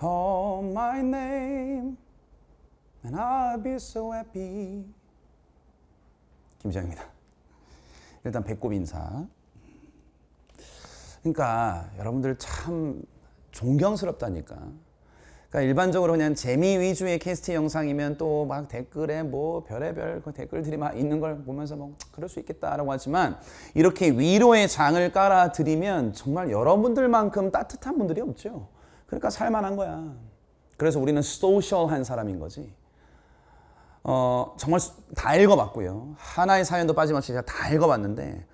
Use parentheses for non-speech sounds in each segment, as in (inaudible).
Call my name and I'll be so happy. 김정입니다. 일단 배꼽 인사. 그러니까 여러분들 참 존경스럽다니까. 그러니까 일반적으로 그냥 재미 위주의 캐스트 영상이면 또 막 댓글에 뭐 별의별 그 댓글들이 막 있는 걸 보면서 뭐 그럴 수 있겠다라고 하지만 이렇게 위로의 장을 깔아드리면 정말 여러분들만큼 따뜻한 분들이 없죠. 그러니까 살만한 거야. 그래서 우리는 소셜한 사람인 거지. 어, 정말 다 읽어봤고요. 하나의 사연도 빠짐없이 제가 다 읽어봤는데,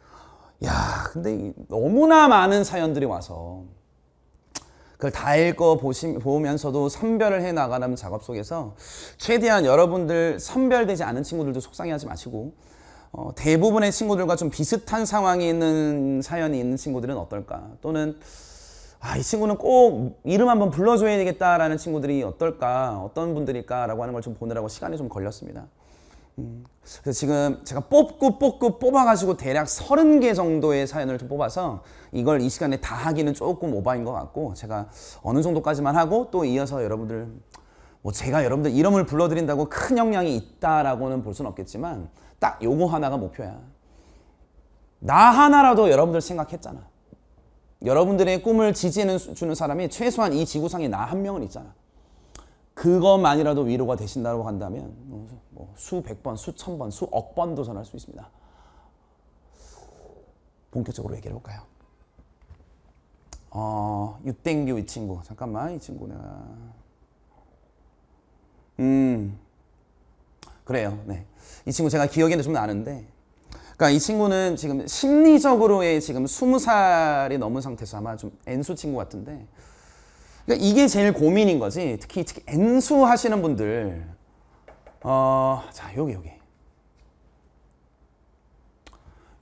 야, 근데 너무나 많은 사연들이 와서 그걸 다읽어 보시, 보면서도 선별을 해 나가는 작업 속에서 최대한 여러분들 선별되지 않은 친구들도 속상해하지 마시고 어, 대부분의 친구들과 좀 비슷한 상황이 있는 사연이 있는 친구들은 어떨까 또는 아, 이 친구는 꼭 이름 한번 불러줘야 되겠다라는 친구들이 어떨까, 어떤 분들일까라고 하는 걸 좀 보느라고 시간이 좀 걸렸습니다. 음, 그래서 지금 제가 뽑고 뽑고 뽑아가지고 대략 30개 정도의 사연을 좀 뽑아서 이걸 이 시간에 다 하기는 조금 오바인 것 같고 제가 어느 정도까지만 하고 또 이어서 여러분들 뭐 제가 여러분들 이름을 불러드린다고 큰 영향이 있다라고는 볼 수는 없겠지만 딱 요거 하나가 목표야. 나 하나라도 여러분들 생각했잖아. 여러분들의 꿈을 지지해 주는 사람이 최소한 이 지구상에 나 한 명은 있잖아. 그것만이라도 위로가 되신다고 한다면 뭐, 뭐 수백 번, 수천 번, 수억 번 도전할 수 있습니다. 본격적으로 얘기해 볼까요? 어, 유땡규 이 친구. 잠깐만, 이 친구 내 음, 그래요. 네. 이 친구 제가 기억에는 좀 나는데 그러니까 이 친구는 지금 심리적으로의 지금 스무 살이 넘은 상태에서 아마 좀 N수 친구 같은데 그러니까 이게 제일 고민인 거지. 특히 특히 N수 하시는 분들 어, 자 여기 여기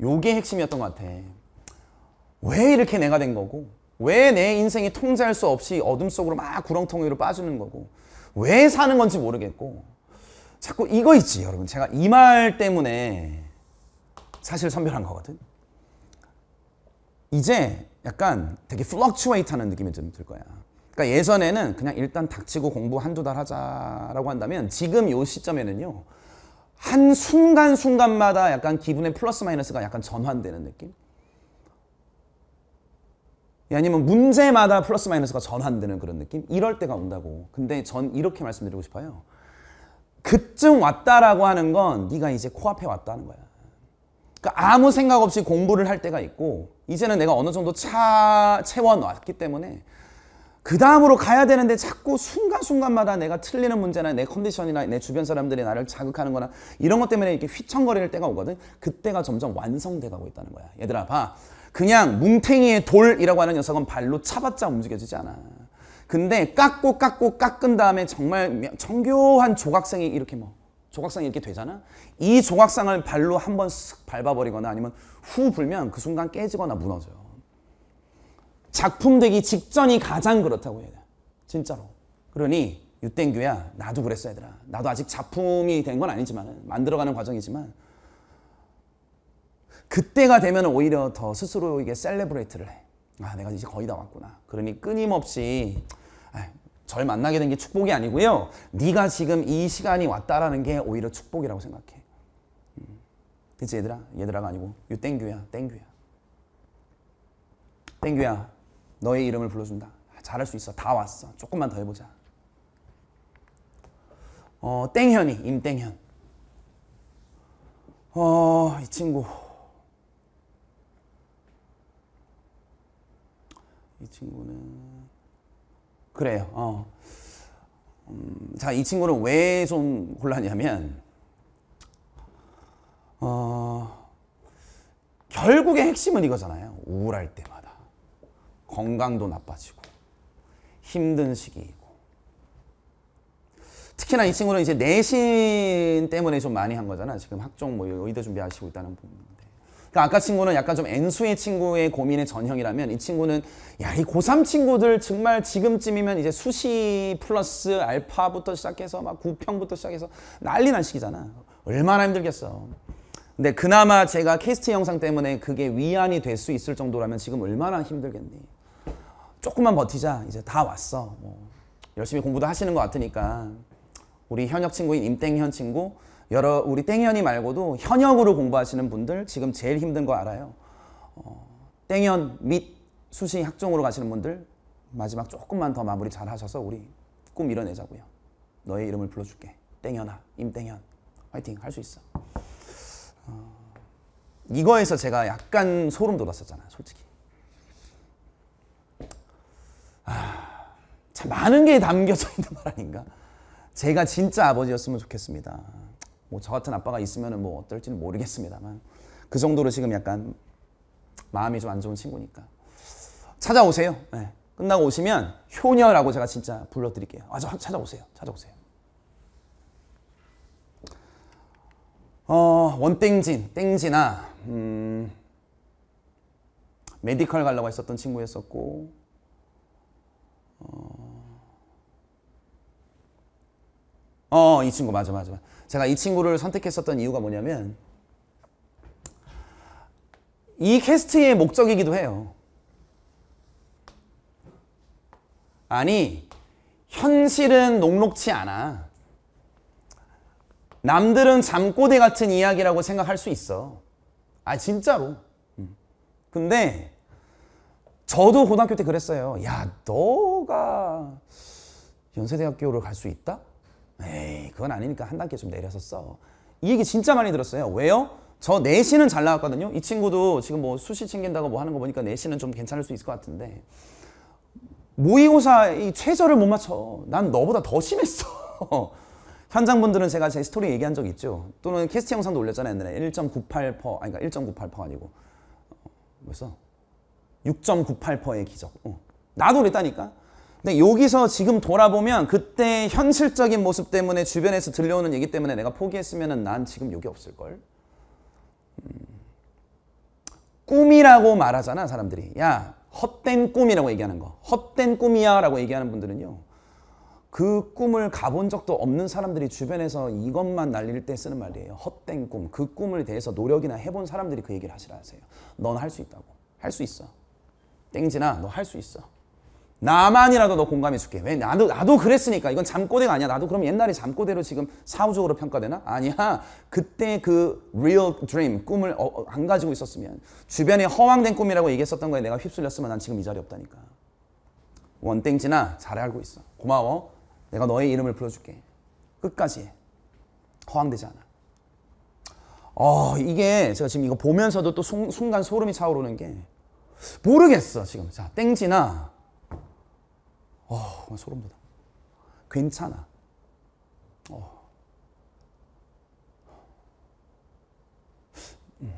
요게 핵심이었던 것 같아. 왜 이렇게 내가 된 거고 왜 내 인생이 통제할 수 없이 어둠 속으로 막 구렁텅이로 빠지는 거고 왜 사는 건지 모르겠고 자꾸 이거 있지 여러분 제가 이 말 때문에 사실 선별한 거거든. 이제 약간 되게 플럭츄웨이트 하는 느낌이 좀 들 거야. 그러니까 예전에는 그냥 일단 닥치고 공부 한두 달 하자라고 한다면 지금 요 시점에는요. 한 순간순간마다 약간 기분의 플러스 마이너스가 약간 전환되는 느낌? 예, 아니면 문제마다 플러스 마이너스가 전환되는 그런 느낌? 이럴 때가 온다고. 근데 전 이렇게 말씀드리고 싶어요. 그쯤 왔다라고 하는 건 네가 이제 코앞에 왔다는 거야. 그 아무 생각 없이 공부를 할 때가 있고 이제는 내가 어느 정도 차 채워놨기 때문에 그 다음으로 가야 되는데 자꾸 순간순간마다 내가 틀리는 문제나 내 컨디션이나 내 주변 사람들이 나를 자극하는 거나 이런 것 때문에 이렇게 휘청거릴 때가 오거든 그때가 점점 완성돼 가고 있다는 거야 얘들아 봐 그냥 뭉탱이의 돌이라고 하는 녀석은 발로 차봤자 움직여지지 않아 근데 깎고 깎고 깎은 다음에 정말 정교한 조각생이 이렇게 뭐 조각상이 이렇게 되잖아. 이 조각상을 발로 한 번 쓱 밟아버리거나 아니면 후 불면 그 순간 깨지거나 무너져요. 작품 되기 직전이 가장 그렇다고 해야 진짜로. 그러니 유땡규야 나도 그랬어 얘들아. 나도 아직 작품이 된 건 아니지만 만들어가는 과정이지만 그때가 되면 오히려 더 스스로에게 셀레브레이트를 해. 아 내가 이제 거의 다 왔구나. 그러니 끊임없이 절 만나게 된 게 축복이 아니고요. 네가 지금 이 시간이 왔다라는 게 오히려 축복이라고 생각해. 음. 그치 얘들아? 얘들아가 아니고 유 땡규야 땡규야. 땡규야 너의 이름을 불러준다. 잘할 수 있어. 다 왔어. 조금만 더 해보자. 어, 땡현이 임땡현. 어, 이 친구. 이 친구는 그래요. 어. 음, 자, 이 친구는 왜 좀 곤란이냐면, 어, 결국의 핵심은 이거잖아요. 우울할 때마다. 건강도 나빠지고, 힘든 시기이고. 특히나 이 친구는 이제 내신 때문에 좀 많이 한 거잖아. 지금 학종 뭐 의대 준비하시고 있다는 부분. 그러니까 아까 친구는 약간 좀 N수의 친구의 고민의 전형이라면 이 친구는 야, 이 고3 친구들 정말 지금쯤이면 이제 수시 플러스 알파부터 시작해서 막 구평부터 시작해서 난리 난 시기잖아. 얼마나 힘들겠어. 근데 그나마 제가 캐스트 영상 때문에 그게 위안이 될 수 있을 정도라면 지금 얼마나 힘들겠니. 조금만 버티자. 이제 다 왔어. 뭐 열심히 공부도 하시는 것 같으니까. 우리 현역 친구인 임땡현 친구 여러 우리 땡현이 말고도 현역으로 공부하시는 분들 지금 제일 힘든 거 알아요. 어, 땡현 및 수시 학종으로 가시는 분들 마지막 조금만 더 마무리 잘 하셔서 우리 꿈 이뤄내자고요. 너의 이름을 불러줄게. 땡현아, 임땡현. 화이팅 할 수 있어. 어, 이거에서 제가 약간 소름 돋았었잖아요. 솔직히. 아, 참 많은 게 담겨져 있는 말 아닌가? 제가 진짜 아버지였으면 좋겠습니다. 뭐저 같은 아빠가 있으면 뭐 어떨지는 모르겠습니다만 그 정도로 지금 약간 마음이 좀 안 좋은 친구니까 찾아오세요. 네. 끝나고 오시면 효녀라고 제가 진짜 불러드릴게요. 아, 저 찾아오세요. 찾아오세요. 어, 원땡진, 땡진아, 음, 메디컬 가려고 했었던 친구였었고, 어, 어, 이 친구 맞아 맞아, 맞아. 제가 이 친구를 선택했었던 이유가 뭐냐면 이 캐스트의 목적이기도 해요. 아니 현실은 녹록치 않아. 남들은 잠꼬대 같은 이야기라고 생각할 수 있어. 아 진짜로. 음. 근데 저도 고등학교 때 그랬어요. 야 너가 연세대학교를 갈 수 있다? 에이 그건 아니니까 한 단계 좀 내려서 써. 이 얘기 진짜 많이 들었어요. 왜요? 저 내신은 잘 나왔거든요. 이 친구도 지금 뭐 수시 챙긴다고 뭐 하는 거 보니까 내신은 좀 괜찮을 수 있을 것 같은데 모의고사 이 최저를 못 맞춰. 난 너보다 더 심했어. (laughs) 현장분들은 제가 제 스토리 얘기한 적 있죠. 또는 캐스트 영상도 올렸잖아요. 1.98% 아니 그러니까 1.98%가 아니고 어, 뭐였어? 6.98%의 기적. 어. 나도 그랬다니까. 근데 여기서 지금 돌아보면 그때 현실적인 모습 때문에 주변에서 들려오는 얘기 때문에 내가 포기했으면 난 지금 여기 없을걸? 음. 꿈이라고 말하잖아 사람들이 야 헛된 꿈이라고 얘기하는 거 헛된 꿈이야 라고 얘기하는 분들은요 그 꿈을 가본 적도 없는 사람들이 주변에서 이것만 날릴 때 쓰는 말이에요 헛된 꿈그 꿈을 대해서 노력이나 해본 사람들이 그 얘기를 하시라 하세요 넌 할 수 있다고 할 수 있어 땡지나 너 할 수 있어 나만이라도 너 공감해 줄게. 왜 나도 나도 그랬으니까 이건 잠꼬대가 아니야. 나도 그럼 옛날에 잠꼬대로 지금 사후적으로 평가되나? 아니야. 그때 그 real dream 꿈을 어, 어 안 가지고 있었으면 주변에 허황된 꿈이라고 얘기했었던 거에 내가 휩쓸렸으면 난 지금 이 자리 없다니까. 원땡지나 잘 알고 있어. 고마워. 내가 너의 이름을 불러줄게. 끝까지 해. 허황되지 않아. 어, 이게 제가 지금 이거 보면서도 또 순간 소름이 차오르는 게 모르겠어 지금. 자 땡지나 어, 소름 돋아. 괜찮아. 어. 음.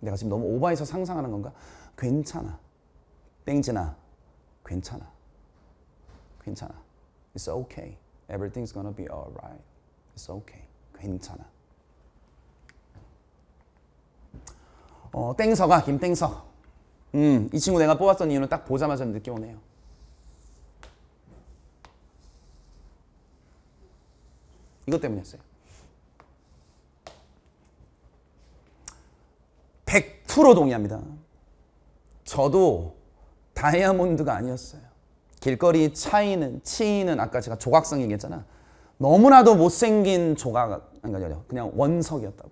내가 지금 너무 오바해서 상상하는 건가? 괜찮아. 땡진아. 괜찮아. 괜찮아. It's okay. Everything's gonna be alright. It's okay. 괜찮아. 어, 땡서가 김땡서. 음, 이 친구 내가 뽑았던 이유는 딱 보자마자 느껴오네요. 이것 때문이었어요. 프로 동의합니다. 저도 다이아몬드가 아니었어요. 길거리 차이는, 치이는 아까 제가 조각성 얘기했잖아. 너무나도 못생긴 조각, 그냥 원석이었다고.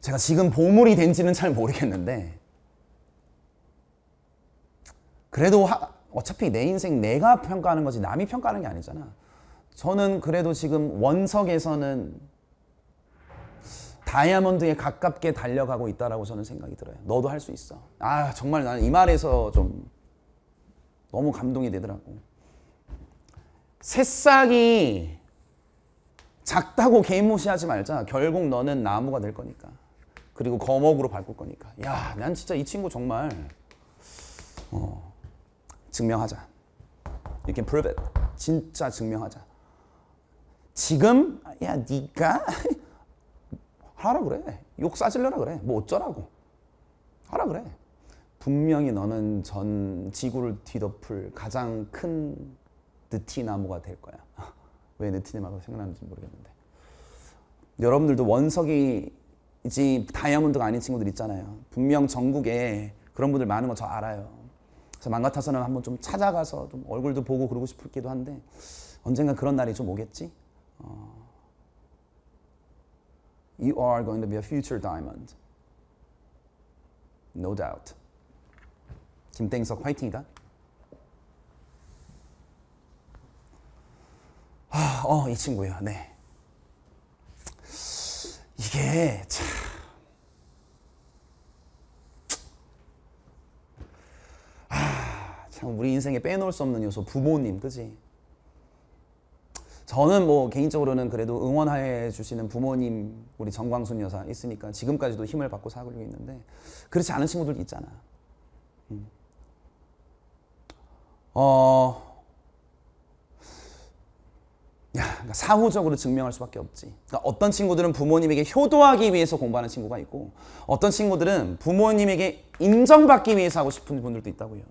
제가 지금 보물이 된지는 잘 모르겠는데, 그래도 하, 어차피 내 인생 내가 평가하는 거지 남이 평가하는 게 아니잖아. 저는 그래도 지금 원석에서는 다이아몬드에 가깝게 달려가고 있다라고 저는 생각이 들어요. 너도 할 수 있어. 아 정말 나는 이 말에서 좀 너무 감동이 되더라고. 새싹이 작다고 개무시하지 말자. 결국 너는 나무가 될 거니까. 그리고 거목으로 바꿀 거니까. 야, 난 진짜 이 친구 정말 어, 증명하자. You prove it. 진짜 증명하자. 지금 야니가 (laughs) 하라 그래. 욕 싸질려라 그래. 뭐 어쩌라고. 하라 그래. 분명히 너는 전 지구를 뒤덮을 가장 큰 느티나무가 될 거야. (laughs) 왜 느티나무가 생각나는지 모르겠는데. 여러분들도 원석이지 다이아몬드가 아닌 친구들 있잖아요. 분명 전국에 그런 분들 많은 거 저 알아요. 그래서 맘 같아서는 한번 좀 찾아가서 좀 얼굴도 보고 그러고 싶기도 한데 언젠가 그런 날이 좀 오겠지? Oh. you are going to be a future diamond. No doubt. 김땡석 화이팅이다. 아, 어, 이 친구요. 네. 이게 참 아, 참 우리 인생에 빼놓을 수 없는 요소 부모님, 그지? 저는 뭐 개인적으로는 그래도 응원해 주시는 부모님 우리 정광순 여사 있으니까 지금까지도 힘을 받고 살고 있는데 그렇지 않은 친구들도 있잖아. 음. 어. 야, 그러니까 사후적으로 증명할 수밖에 없지. 그러니까 어떤 친구들은 부모님에게 효도하기 위해서 공부하는 친구가 있고, 어떤 친구들은 부모님에게 인정받기 위해서 하고 싶은 분들도 있다고요.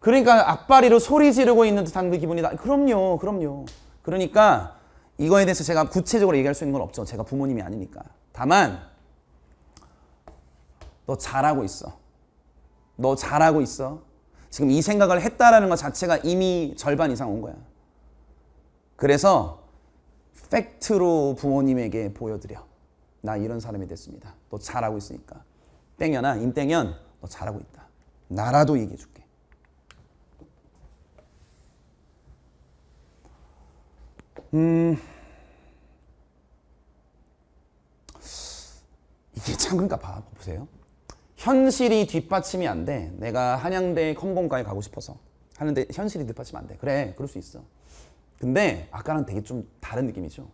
그러니까 악바리로 소리 지르고 있는 듯한 그 기분이다. 그럼요, 그럼요. 그러니까 이거에 대해서 제가 구체적으로 얘기할 수 있는 건 없죠. 제가 부모님이 아니니까. 다만 너 잘하고 있어. 너 잘하고 있어. 지금 이 생각을 했다라는 것 자체가 이미 절반 이상 온 거야. 그래서 팩트로 부모님에게 보여드려. 나 이런 사람이 됐습니다. 너 잘하고 있으니까. 땡연아, 임땡연, 너 잘하고 있다. 나라도 얘기해줄게. 음, 이게 참 그러니까 봐, 보세요. 현실이 뒷받침이 안 돼. 내가 한양대 컴공과에 가고 싶어서 하는데 현실이 뒷받침 안 돼. 그래, 그럴 수 있어. 근데 아까랑 되게 좀 다른 느낌이죠.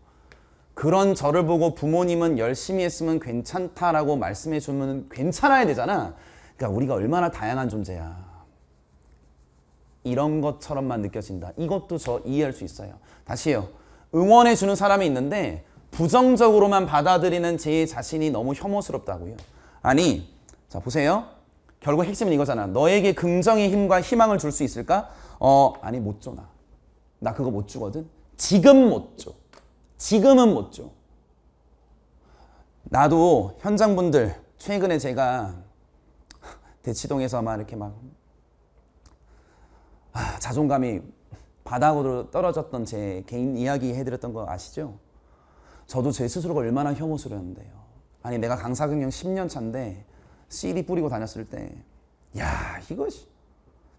그런 저를 보고 부모님은 열심히 했으면 괜찮다라고 말씀해 주면 괜찮아야 되잖아. 그러니까 우리가 얼마나 다양한 존재야. 이런 것처럼만 느껴진다. 이것도 저 이해할 수 있어요. 다시요. 응원해주는 사람이 있는데 부정적으로만 받아들이는 제 자신이 너무 혐오스럽다고요. 아니, 자 보세요. 결국 핵심은 이거잖아. 너에게 긍정의 힘과 희망을 줄 수 있을까? 어, 아니 못 줘, 나. 나 그거 못 주거든. 지금 못 줘. 지금은 못 줘. 나도 현장분들 최근에 제가 대치동에서 막 이렇게 막 아, 자존감이 바닥으로 떨어졌던 제 개인 이야기 해드렸던 거 아시죠? 저도 제 스스로가 얼마나 혐오스러운데요. 아니 내가 강사경영 10년 차인데 CD 뿌리고 다녔을 때, 야 이거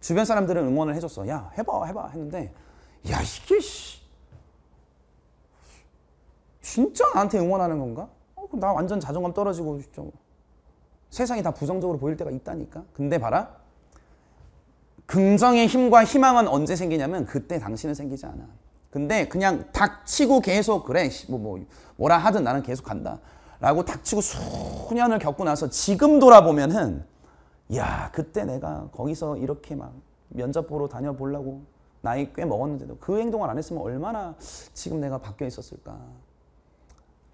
주변 사람들은 응원을 해줬어. 야 해봐 해봐 했는데, 야 이게 진짜 나한테 응원하는 건가? 어, 나 완전 자존감 떨어지고 좀 세상이 다 부정적으로 보일 때가 있다니까. 근데 봐라 긍정의 힘과 희망은 언제 생기냐면 그때 당신은 생기지 않아. 근데 그냥 닥치고 계속 그래 뭐, 뭐 뭐라 하든 나는 계속 간다 라고 닥치고 수년을 겪고 나서 지금 돌아보면은 야 그때 내가 거기서 이렇게 막 면접 보러 다녀보려고 나이 꽤 먹었는데도 그 행동을 안 했으면 얼마나 지금 내가 바뀌어 있었을까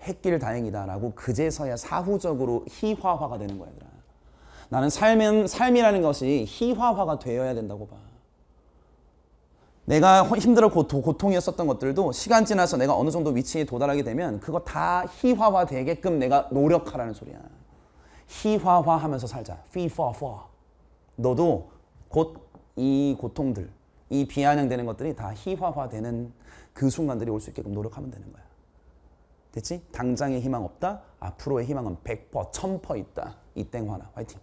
했길 다행이다 라고 그제서야 사후적으로 희화화가 되는 거야 얘들아 나는 삶은, 삶이라는 것이 희화화가 되어야 된다고 봐. 내가 힘들어 고통이었었던 것들도 시간 지나서 내가 어느 정도 위치에 도달하게 되면 그거 다 희화화 되게끔 내가 노력하라는 소리야. 희화화 하면서 살자. 피파파. 너도 곧 이 고통들, 이 비아냥되는 것들이 다 희화화되는 그 순간들이 올 수 있게끔 노력하면 되는 거야. 됐지? 당장의 희망 없다. 앞으로의 희망은 100%, 1000% 있다. 이땡화나. 화이팅.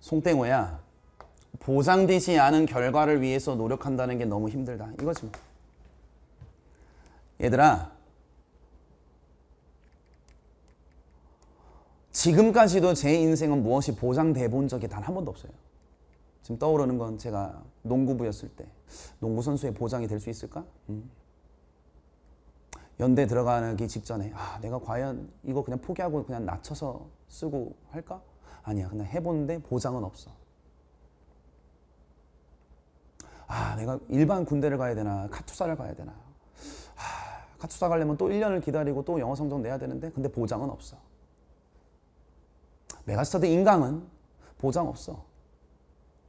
송땡호야 보장되지 않은 결과를 위해서 노력한다는 게 너무 힘들다 이거지 뭐. 얘들아 지금까지도 제 인생은 무엇이 보장돼 본 적이 단 한 번도 없어요 지금 떠오르는 건 제가 농구부였을 때 농구 선수의 보장이 될 수 있을까? 음. 연대 들어가기 직전에 아, 내가 과연 이거 그냥 포기하고 그냥 낮춰서 쓰고 할까? 아니야. 그냥 해보는데 보장은 없어. 아, 내가 일반 군대를 가야 되나? 카투사를 가야 되나? 아, 카투사 가려면 또 1년을 기다리고 또 영어 성적 내야 되는데 근데 보장은 없어. 메가스터드 인강은 보장 없어.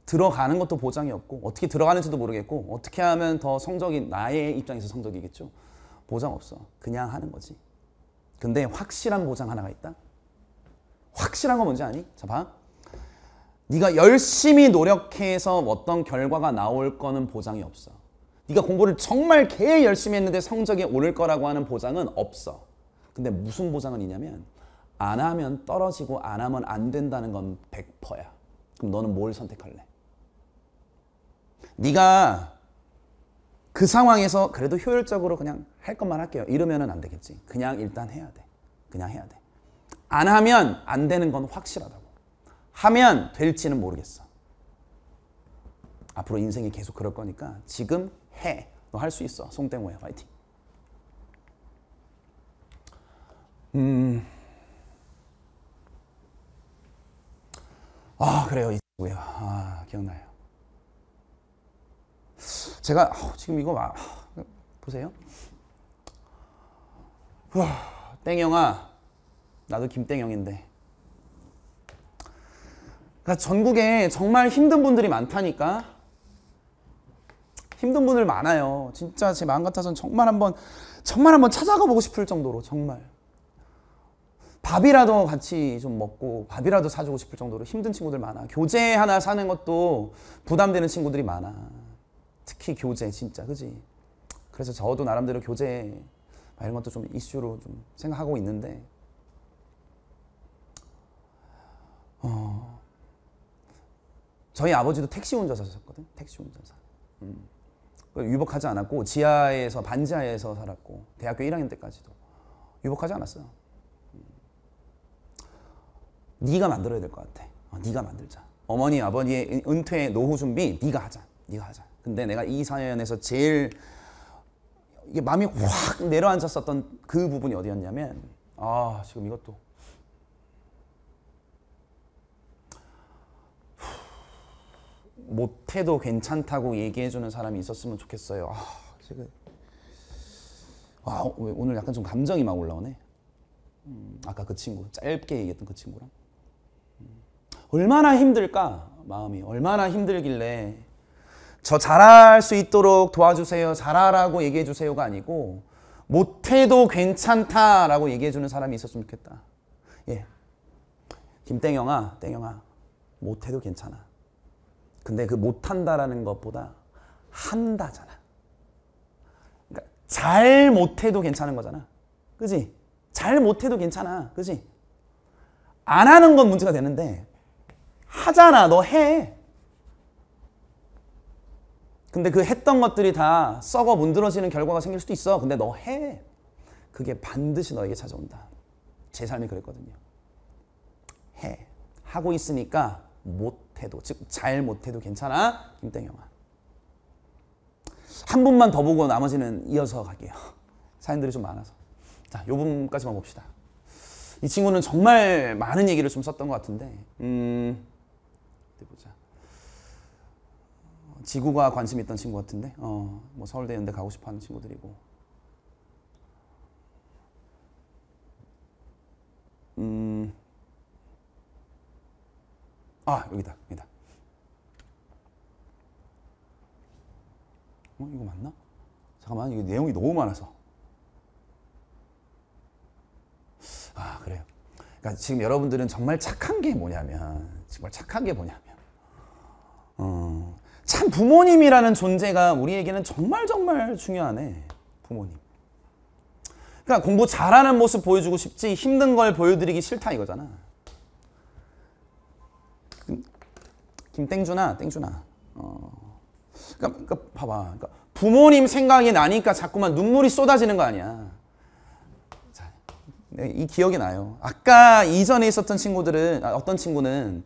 들어가는 것도 보장이 없고 어떻게 들어가는지도 모르겠고 어떻게 하면 더 성적이 나의 입장에서 성적이겠죠. 보장 없어. 그냥 하는 거지. 근데 확실한 보장 하나가 있다. 확실한 건 뭔지 아니? 자, 봐. 네가 열심히 노력해서 어떤 결과가 나올 거는 보장이 없어. 네가 공부를 정말 개 열심히 했는데 성적이 오를 거라고 하는 보장은 없어. 근데 무슨 보장은 있냐면 안 하면 떨어지고 안 하면 안 된다는 건 100%야. 그럼 너는 뭘 선택할래? 네가 그 상황에서 그래도 효율적으로 그냥 할 것만 할게요. 이러면안 되겠지. 그냥 일단 해야 돼. 그냥 해야 돼. 안 하면 안 되는 건 확실하다고. 하면 될지는 모르겠어. 앞으로 인생이 계속 그럴 거니까 지금 해. 너 할 수 있어. 송땡호야. 파이팅. 음. 아, 그래요. 이 친구요. 아, 기억나요. 제가 지금 이거 와, 보세요. 후, 땡영아 나도 김땡영인데 그러니까 전국에 정말 힘든 분들이 많다니까 힘든 분들 많아요 진짜 제 마음 같아서는 정말 한번 정말 한번 찾아가 보고 싶을 정도로 정말 밥이라도 같이 좀 먹고 밥이라도 사주고 싶을 정도로 힘든 친구들 많아 교재 하나 사는 것도 부담되는 친구들이 많아 특히 교재 진짜 그지 그래서 저도 나름대로 교재 이런 것도 좀 이슈로 좀 생각하고 있는데 어, 저희 아버지도 택시 운전사셨거든 택시 운전사 음. 유복하지 않았고 지하에서 반지하에서 살았고 대학교 1학년 때까지도 유복하지 않았어요 음. 네가 만들어야 될 것 같아 어, 네가 만들자 어머니 아버지의 은퇴 노후 준비 네가 하자 네가 하자 근데 내가 이 사연에서 제일 이게 마음이 확 내려앉았었던 그 부분이 어디였냐면 아 지금 이것도 못해도 괜찮다고 얘기해주는 사람이 있었으면 좋겠어요. 아, 지금 아, 오늘 약간 좀 감정이 막 올라오네. 음, 아까 그 친구 짧게 얘기했던 그 친구랑 음, 얼마나 힘들까 마음이 얼마나 힘들길래 저 잘할 수 있도록 도와주세요. 잘하라고 얘기해 주세요가 아니고 못해도 괜찮다라고 얘기해 주는 사람이 있었으면 좋겠다. 예. 김땡영아, 땡영아. 못해도 괜찮아. 근데 그 못한다라는 것보다 한다잖아. 그러니까 잘 못해도 괜찮은 거잖아. 그지? 잘 못해도 괜찮아. 그지? 안 하는 건 문제가 되는데 하잖아. 너 해. 근데 그 했던 것들이 다 썩어 문드러지는 결과가 생길 수도 있어. 근데 너 해. 그게 반드시 너에게 찾아온다. 제 삶이 그랬거든요. 해. 하고 있으니까 못해도, 즉 잘 못해도 괜찮아. 김땡영아. 한 분만 더 보고 나머지는 이어서 갈게요. (laughs) 사연들이 좀 많아서. 자, 요 분까지만 봅시다. 이 친구는 정말 많은 얘기를 좀 썼던 것 같은데, 음, 보자. 지구가 관심 있던 친구 같은데 어, 뭐 서울대 연대 가고 싶어하는 친구들이고 음. 아 여기다 여기다 어 이거 맞나? 잠깐만 이거 내용이 너무 많아서 아 그래요 그러니까 지금 여러분들은 정말 착한 게 뭐냐면 정말 착한 게 뭐냐면 어, 참 부모님이라는 존재가 우리에게는 정말 정말 중요하네. 부모님. 그러니까 공부 잘하는 모습 보여주고 싶지 힘든 걸 보여드리기 싫다 이거잖아. 김땡준아, 땡준아. 어. 그러니까, 그러니까 봐봐. 그러니까 부모님 생각이 나니까 자꾸만 눈물이 쏟아지는 거 아니야. 자, 이 기억이 나요. 아까 이전에 있었던 친구들은 아, 어떤 친구는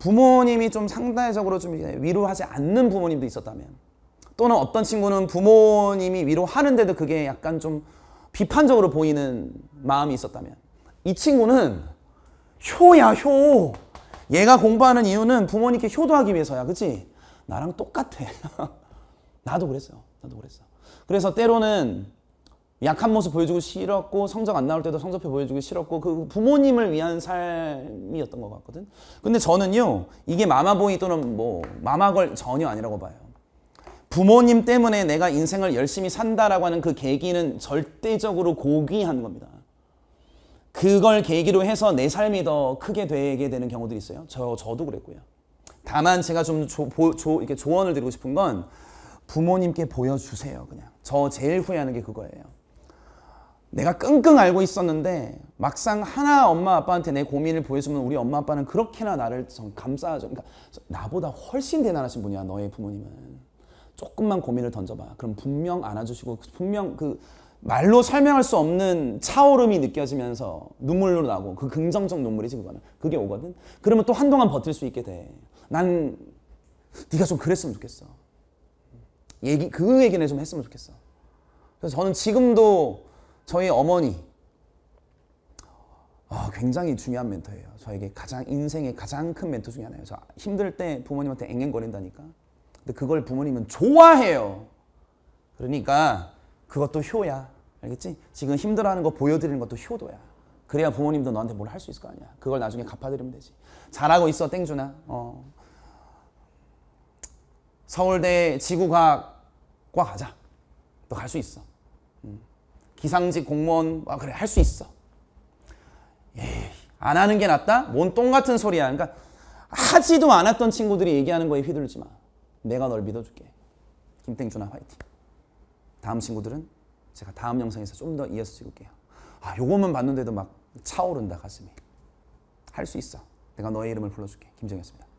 부모님이 좀 상대적으로 좀 위로하지 않는 부모님도 있었다면 또는 어떤 친구는 부모님이 위로하는데도 그게 약간 좀 비판적으로 보이는 마음이 있었다면 이 친구는 효야 효 얘가 공부하는 이유는 부모님께 효도하기 위해서야 그치? 나랑 똑같아 (laughs) 나도 그랬어 나도 그랬어 그래서 때로는 약한 모습 보여주고 싫었고 성적 안 나올 때도 성적표 보여주고 싫었고 그 부모님을 위한 삶이었던 것 같거든. 근데 저는요 이게 마마보이 또는 뭐 마마걸 전혀 아니라고 봐요. 부모님 때문에 내가 인생을 열심히 산다라고 하는 그 계기는 절대적으로 고귀한 겁니다. 그걸 계기로 해서 내 삶이 더 크게 되게 되는 경우들이 있어요. 저 저도 그랬고요. 다만 제가 좀 조, 보, 조, 이렇게 조언을 드리고 싶은 건 부모님께 보여주세요. 그냥 저 제일 후회하는 게 그거예요. 내가 끙끙 알고 있었는데 막상 하나 엄마 아빠한테 내 고민을 보여주면 우리 엄마 아빠는 그렇게나 나를 감싸죠. 그러니까 나보다 훨씬 대단하신 분이야 너의 부모님은. 조금만 고민을 던져봐. 그럼 분명 안아주시고 그 분명 그 말로 설명할 수 없는 차오름이 느껴지면서 눈물로 나고 그 긍정적 눈물이지 그거는 그게 오거든. 그러면 또 한동안 버틸 수 있게 돼. 난 네가 좀 그랬으면 좋겠어. 얘기 그 얘기는 좀 했으면 좋겠어. 그래서 저는 지금도 저희 어머니 어, 굉장히 중요한 멘토예요. 저에게 가장 인생의 가장 큰 멘토 중에 하나예요. 저 힘들 때 부모님한테 앵앵거린다니까. 근데 그걸 부모님은 좋아해요. 그러니까 그것도 효야. 알겠지? 지금 힘들어하는 거 보여드리는 것도 효도야. 그래야 부모님도 너한테 뭘 할 수 있을 거 아니야. 그걸 나중에 갚아드리면 되지. 잘하고 있어 땡주나. 어. 서울대 지구과학과 가자. 너 갈 수 있어. 기상직 공무원 아 그래 할 수 있어 에이, 예, 안 하는 게 낫다? 뭔 똥 같은 소리야 그러니까 하지도 않았던 친구들이 얘기하는 거에 휘둘지 마 내가 널 믿어줄게 김땡준아 화이팅 다음 친구들은 제가 다음 영상에서 좀 더 이어서 찍을게요 아 요것만 봤는데도 막 차오른다 가슴이 할 수 있어 내가 너의 이름을 불러줄게 김정이었니다